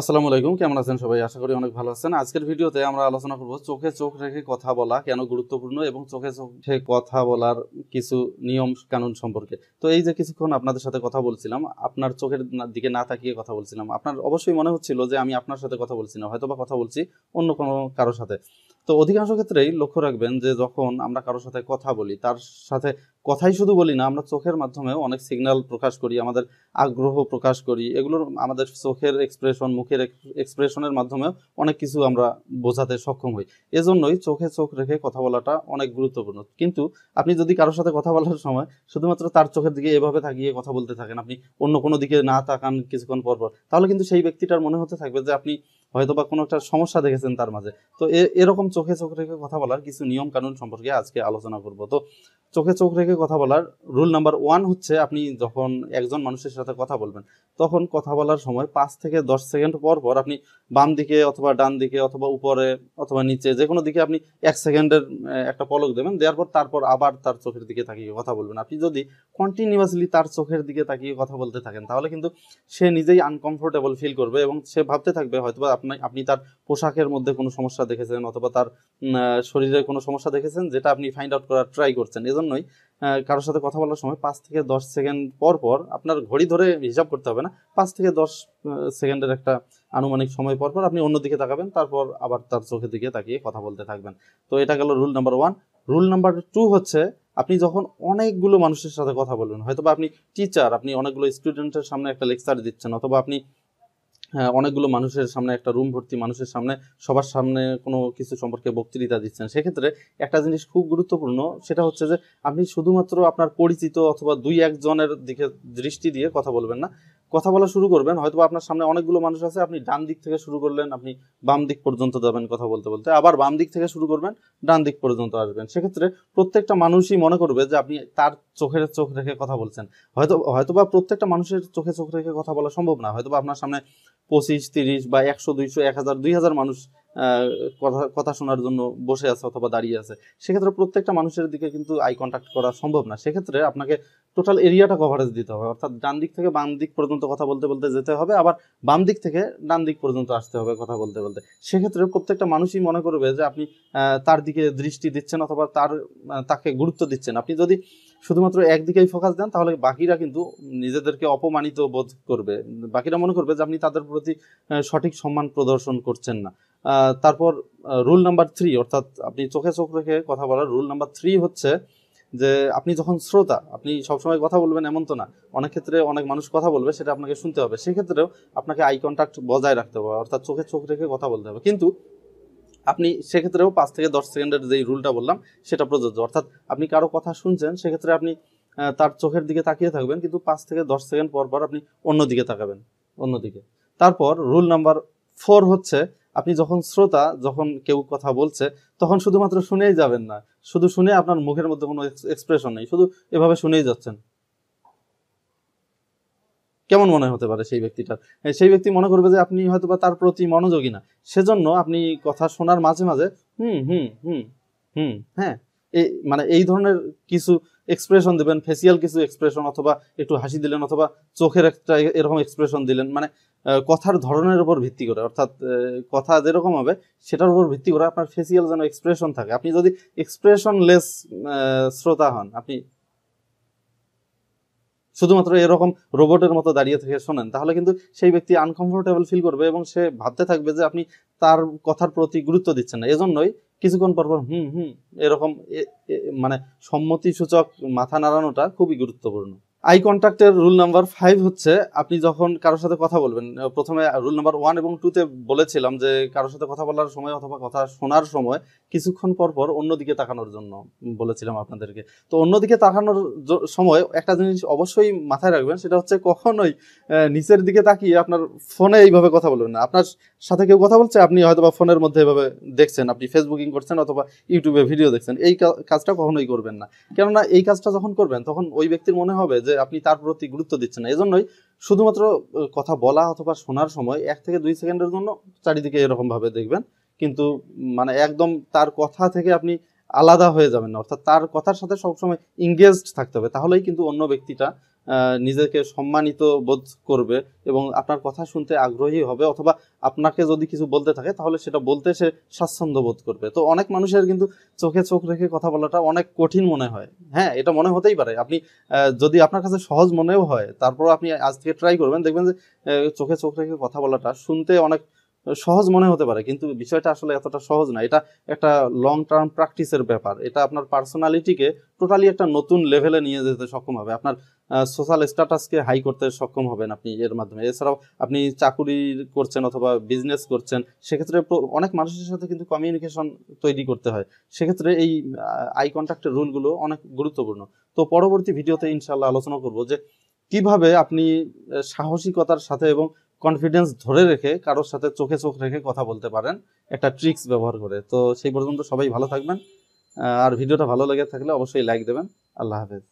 আসসালামু আলাইকুম কেমন আছেন সবাই আশা করি অনেক ভালো আছেন আজকের ভিডিওতে আমরা আলোচনা করব চোখে চোখ রেখে কথা বলা কেন গুরুত্বপূর্ণ এবং চোখে চোখে কথা বলার কিছু নিয়ম কানুন সম্পর্কে তো এই যে কিছুক্ষণ আপনাদের সাথে কথা বলছিলাম আপনার চোখের দিকে না তাকিয়ে কথা বলছিলাম আপনার অবশ্যই মনে হচ্ছিল যে আমি আপনার সাথে কথা বলছি না হয়তো বা কথা বলছি অন্য কোনো কারোর সাথে তো অধিকাংশ ক্ষেত্রেই লক্ষ্য রাখবেন যে যখন আমরা কারোর সাথে কথা বলি তার সাথে কথাই শুধু বলি না আমরা চোখের মাধ্যমেও অনেক সিগন্যাল প্রকাশ করি আমাদের আগ্রহ প্রকাশ করি এগুলোর আমাদের চোখের এক্সপ্রেশন মুখের এক্সপ্রেশনের মাধ্যমেও অনেক কিছু আমরা বোঝাতে সক্ষম হই এজন্যই চোখে চোখ রেখে কথা বলাটা অনেক গুরুত্বপূর্ণ কিন্তু আপনি যদি কারোর সাথে কথা বলার সময় শুধুমাত্র তার চোখের দিকে এভাবে তাকিয়ে কথা বলতে থাকেন আপনি অন্য কোনো দিকে না তাকান কিছুক্ষণ পরপর তাহলে কিন্তু সেই ব্যক্তিটার মনে হতে থাকবে যে আপনি হয়তো বা কোনো একটা সমস্যা দেখেছেন তার মাঝে তো এরকম চোখে চোখ রেখে কথা বলার কিছু নিয়ম কানুন সম্পর্কে আজকে আলোচনা করব তো চোখে চোখ রেখে কথা বলার রুল নাম্বার ওয়ান হচ্ছে আপনি যখন একজন মানুষের সাথে কথা বলবেন তখন কথা বলার সময় পাঁচ থেকে দশ সেকেন্ড পর পর আপনি বাম দিকে অথবা ডান দিকে অথবা উপরে অথবা নিচে যে কোনো দিকে আপনি এক সেকেন্ডের একটা পলক দেবেন দেওয়ার পর তারপর আবার তার চোখের দিকে তাকিয়ে কথা বলবেন আপনি যদি কন্টিনিউয়াসলি তার চোখের দিকে তাকিয়ে কথা বলতে থাকেন তাহলে কিন্তু সে নিজেই আনকমফোর্টেবল ফিল করবে এবং সে ভাবতে থাকবে হয়তো আপনি আপনি তার পোশাকের মধ্যে কোনো সমস্যা দেখেছেন অথবা তার শরীরে কোনো সমস্যা দেখেছেন যেটা আপনি ফাইন্ড আউট করার ট্রাই করছেন এজন্যই কারোর সাথে কথা বলার সময় পাঁচ থেকে দশ সেকেন্ড পর পর আপনার ঘড়ি ধরে হিসাব করতে হবে না পাঁচ থেকে দশ সেকেন্ডের একটা আনুমানিক সময় পর পর আপনি অন্যদিকে তাকাবেন তারপর আবার তার চোখের দিকে তাকিয়ে কথা বলতে থাকবেন তো এটা গেল rule number one rule number two হচ্ছে আপনি যখন অনেকগুলো মানুষের সাথে কথা বলবেন হয়তো বা আপনি টিচার আপনি অনেকগুলো স্টুডেন্টের সামনে একটা লেকচার দিচ্ছেন অথবা আপনি হ্যাঁ, অনেকগুলো মানুষের সামনে একটা রুম ভর্তি মানুষের সামনে সবার সামনে কোনো কিছু সম্পর্কে বক্তৃতা দিচ্ছেন সেক্ষেত্রে একটা জিনিস খুব গুরুত্বপূর্ণ সেটা হচ্ছে যে আপনি শুধুমাত্র আপনার পরিচিত অথবা দুই একজনের দিকে দৃষ্টি দিয়ে কথা বলবেন না কথা বলা শুরু করবেন হয়তো আপনার সামনে অনেকগুলো মানুষ আছে আপনি ডান দিক থেকে শুরু করলেন আপনি বাম দিক পর্যন্ত যাবেন কথা বলতে বলতে আবার বাম দিক থেকে শুরু করবেন ডান দিক পর্যন্ত আসবেন সেক্ষেত্রে প্রত্যেকটা মানুষই মনে করবে যে আপনি তার চোখের চোখ রেখে কথা বলছেন হয়তো হয়তোবা প্রত্যেকটা মানুষের চোখে চোখ রেখে কথা বলা সম্ভব না হয়তোবা আপনার সামনে পঁচিশ তিরিশ বা একশো দুইশো এক হাজার দুই হাজার মানুষ কথা কথা শোনার জন্য বসে আছে অথবা দাঁড়িয়ে আছে সেক্ষেত্রে প্রত্যেকটা মানুষের দিকে কিন্তু আই কন্ট্যাক্ট করা সম্ভব না সেক্ষেত্রে আপনাকে টোটাল এরিয়াটা কভারেজ দিতে হবে অর্থাৎ ডান দিক থেকে বাম দিক পর্যন্ত কথা বলতে বলতে যেতে হবে আবার বাম দিক থেকে ডান দিক পর্যন্ত আসতে হবে কথা বলতে বলতে সেক্ষেত্রে প্রত্যেকটা মানুষই মনে করবে যে আপনি তার দিকে দৃষ্টি দিচ্ছেন অথবা তার তাকে গুরুত্ব দিচ্ছেন আপনি যদি শুধুমাত্র একদিকেই ফোকাস দেন তাহলে বাকিরা কিন্তু নিজেদেরকে অপমানিত বোধ করবে বাকিরা মনে করবে যে আপনি তাদের প্রতি সঠিক সম্মান প্রদর্শন করছেন না তারপর রুল নাম্বার থ্রি অর্থাৎ আপনি চোখে চোখ রেখে কথা বলার রুল নাম্বার থ্রি হচ্ছে যে আপনি যখন শ্রোতা আপনি সবসময় কথা বলবেন এমন তো না অনেক ক্ষেত্রে অনেক মানুষ কথা বলবে সেটা আপনাকে শুনতে হবে সেক্ষেত্রেও আপনাকে আই কন্ট্যাক্ট বজায় রাখতে হবে অর্থাৎ চোখে চোখ রেখে কথা বলতে হবে কিন্তু আপনি সেক্ষেত্রেও পাঁচ থেকে দশ সেকেন্ডের যেই রুলটা বললাম সেটা প্রযোজ্য অর্থাৎ আপনি কারো কথা শুনছেন সেক্ষেত্রে আপনি তার চোখের দিকে তাকিয়ে থাকবেন কিন্তু পাঁচ থেকে দশ সেকেন্ড পর পর আপনি অন্যদিকে তাকাবেন অন্যদিকে তারপর রুল নাম্বার ফোর হচ্ছে আপনি যখন শ্রোতা যখন কেউ কথা বলছে তখন শুধুমাত্র শুনেই যাবেন না শুধু শুনে আপনার মুখের মধ্যে কোনো এক্সপ্রেশন নেই শুধু এভাবে শুনেই যাচ্ছেন কেমন মনে হতে পারে সেই ব্যক্তিটার সেই ব্যক্তি মনে করবে যে আপনি হয়তো তার প্রতি মনোযোগী না সেজন্য আপনি কথা শোনার মাঝে মাঝে হুম হুম হুম হুম হ্যাঁ এই মানে এই ধরনের কিছু এক্সপ্রেশন দেবেন ফেসিয়াল কিছু এক্সপ্রেশন অথবা একটু হাসি দিলেন অথবা চোখের একটা এরকম এক্সপ্রেশন দিলেন মানে কথার ধরনের উপর ভিত্তি করে অর্থাৎ কথা যেরকম হবে সেটার উপর ভিত্তি করে আপনার ফেসিয়াল যেন এক্সপ্রেশন থাকে আপনি যদি এক্সপ্রেশনলেস শ্রোতা হন আপনি শুধুমাত্র এরকম রোবটের মতো দাঁড়িয়ে থেকে শোনেন তাহলে কিন্তু সেই ব্যক্তি আনকমফোর্টেবল ফিল করবে এবং সে ভাবতে থাকবে যে আপনি তার কথার প্রতি গুরুত্ব দিচ্ছেন না এজন্যই কিছুক্ষণ পরপর হুম হুম এরকম মানে সম্মতিসূচক মাথা নাড়ানোটা খুবই গুরুত্বপূর্ণ আই কন্ট্যাক্টের রুল নাম্বার ফাইভ হচ্ছে আপনি যখন কারোর সাথে কথা বলবেন প্রথমে রুল নাম্বার ওয়ান এবং টুতে বলেছিলাম যে কারোর সাথে কথা বলার সময় অথবা কথা শোনার সময় কিছুক্ষণ পর পর অন্যদিকে তাকানোর জন্য বলেছিলাম আপনাদেরকে তো অন্যদিকে তাকানোর সময় একটা জিনিস অবশ্যই মাথায় রাখবেন সেটা হচ্ছে কখনোই নিচের দিকে তাকিয়ে আপনার ফোনে এইভাবে কথা বলবেন না আপনার সাথে কেউ কথা বলছে আপনি হয়তো বা ফোনের মধ্যে এভাবে দেখছেন আপনি ফেসবুকিং করছেন অথবা ইউটিউবে ভিডিও দেখছেন এই কাজটা কখনোই করবেন না কেননা এই কাজটা যখন করবেন তখন ওই ব্যক্তির মনে হবে যে আপনি তার প্রতি গুরুত্ব দিচ্ছেন না এজন্যই শুধুমাত্র কথা বলা অথবা শোনার সময় এক থেকে দুই সেকেন্ডের জন্য চারিদিকে এরকমভাবে দেখবেন কিন্তু মানে একদম তার কথা থেকে আপনি আলাদা হয়ে যাবেন না অর্থাৎ তার কথার সাথে সবসময় ইংগেজড থাকতে হবে তাহলেই কিন্তু অন্য ব্যক্তিটা নিজেকে সম্মানিত বোধ করবে এবং আপনার কথা শুনতে আগ্রহী হবে অথবা আপনাকে যদি কিছু বলতে থাকে তাহলে সেটা বলতে সে স্বাচ্ছন্দ্য বোধ করবে তো অনেক মানুষের কিন্তু চোখে চোখ রেখে কথা বলাটা অনেক কঠিন মনে হয় হ্যাঁ এটা মনে হতেই পারে আপনি যদি আপনার কাছে সহজ মনেও হয় তারপর আপনি আজ থেকে ট্রাই করবেন দেখবেন যে চোখে চোখ রেখে কথা বলাটা শুনতে অনেক সহজ মনে হতে পারে কিন্তু বিষয়টা আসলে এতটা সহজ না এটা একটা লং টার্ম প্র্যাকটিসের ব্যাপার এটা আপনার পার্সোনালিটিকে টোটালি একটা নতুন লেভেলে নিয়ে যেতে সক্ষম হবে আপনার সোশ্যাল স্ট্যাটাসকে হাই করতে সক্ষম হবেন আপনি এর মাধ্যমে এছাড়াও আপনি চাকুরি করছেন অথবা বিজনেস করছেন সেক্ষেত্রে অনেক মানুষের সাথে কিন্তু কমিউনিকেশন তৈরি করতে হয় সেক্ষেত্রে এই আই কন্ট্যাক্টের রুলগুলো অনেক গুরুত্বপূর্ণ তো পরবর্তী ভিডিওতে ইনশাল্লাহ আলোচনা করব যে কিভাবে আপনি সাহসিকতার সাথে এবং কনফিডেন্স ধরে রেখে কারোর সাথে চোখে চোখ রেখে কথা বলতে পারেন একটা ট্রিক্স ব্যবহার করে তো সেই পর্যন্ত সবাই ভালো থাকবেন আর ভিডিওটা ভালো লেগে থাকলে অবশ্যই লাইক দেবেন আল্লাহ হাফেজ